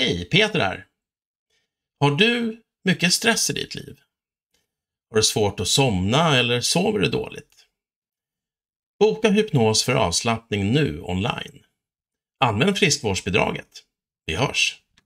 Hej, Peter här. Har du mycket stress i ditt liv? Har du svårt att somna eller sover du dåligt? Boka hypnos för avslappning nu online. Använd friskvårdsbidraget. Vi hörs!